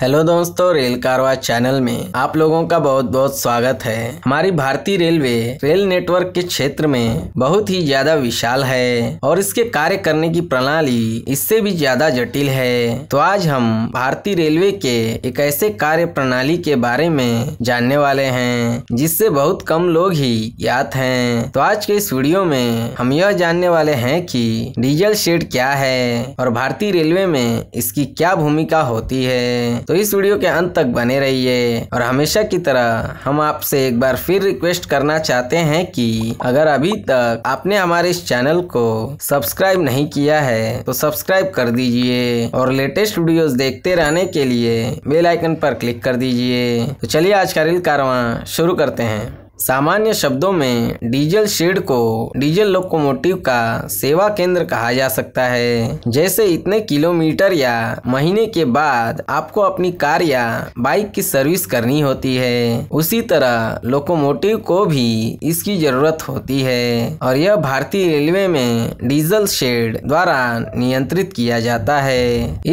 hello दोस्तों rail कारवा channel में आप लोगों का बहुत बहुत स्वागत है हमारी भारतीय रेलवे रेल नेटवर्क के क्षेत्र में बहुत ही ज्यादा विशाल है और इसके कार्य करने की प्रणाली इससे भी ज्यादा जटिल है तो आज हम भारतीय रेलवे के एक ऐसे कार्य प्रणाली के बारे में जानने वाले हैं जिससे बहुत कम लोग ही ज्ञात है तो आज के इस वीडियो में हम यह जानने वाले है की डीजल शेड क्या है और भारतीय रेलवे में इसकी क्या भूमिका होती है तो इस वीडियो के अंत तक बने रहिए और हमेशा की तरह हम आपसे एक बार फिर रिक्वेस्ट करना चाहते हैं कि अगर अभी तक आपने हमारे इस चैनल को सब्सक्राइब नहीं किया है तो सब्सक्राइब कर दीजिए और लेटेस्ट वीडियो देखते रहने के लिए बेलाइकन पर क्लिक कर दीजिए तो चलिए आज का रिल कारवा शुरू करते हैं सामान्य शब्दों में डीजल शेड को डीजल लोकोमोटिव का सेवा केंद्र कहा जा सकता है जैसे इतने किलोमीटर या महीने के बाद आपको अपनी कार या बाइक की सर्विस करनी होती है उसी तरह लोकोमोटिव को भी इसकी जरूरत होती है और यह भारतीय रेलवे में डीजल शेड द्वारा नियंत्रित किया जाता है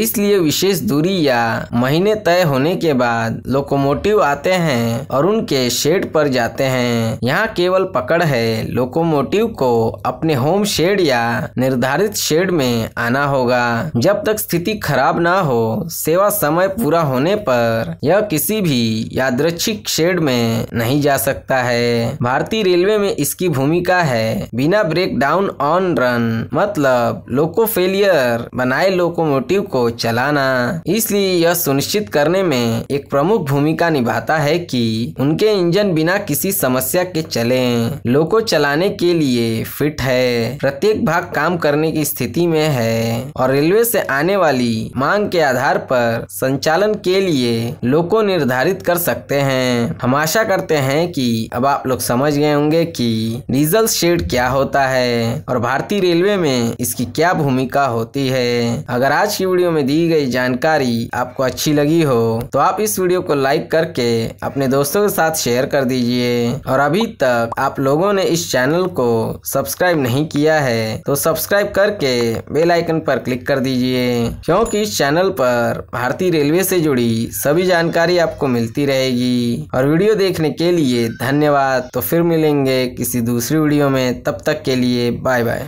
इसलिए विशेष दूरी या महीने तय होने के बाद लोकोमोटिव आते हैं और उनके शेड पर जाते हैं हैं यहाँ केवल पकड़ है लोकोमोटिव को अपने होम शेड या निर्धारित शेड में आना होगा जब तक स्थिति खराब ना हो सेवा समय पूरा होने पर यह किसी भी यादृच्छिक शेड में नहीं जा सकता है भारतीय रेलवे में इसकी भूमिका है बिना ब्रेक डाउन ऑन रन मतलब लोको फेलियर बनाए लोकोमोटिव को चलाना इसलिए यह सुनिश्चित करने में एक प्रमुख भूमिका निभाता है कि उनके इंजन बिना किसी समस्या के चलें लोको चलाने के लिए फिट है प्रत्येक भाग काम करने की स्थिति में है और रेलवे से आने वाली मांग के आधार पर संचालन के लिए लोको निर्धारित कर सकते हैं हम आशा करते हैं कि अब आप लोग समझ गए होंगे कि डीजल शेड क्या होता है और भारतीय रेलवे में इसकी क्या भूमिका होती है अगर आज की वीडियो में दी गई जानकारी आपको अच्छी लगी हो तो आप इस वीडियो को लाइक करके अपने दोस्तों के साथ शेयर कर दीजिए और अभी तक आप लोगों ने इस चैनल को सब्सक्राइब नहीं किया है तो सब्सक्राइब करके बेल आइकन पर क्लिक कर दीजिए क्योंकि इस चैनल पर भारतीय रेलवे से जुड़ी सभी जानकारी आपको मिलती रहेगी और वीडियो देखने के लिए धन्यवाद तो फिर मिलेंगे किसी दूसरी वीडियो में तब तक के लिए बाय बाय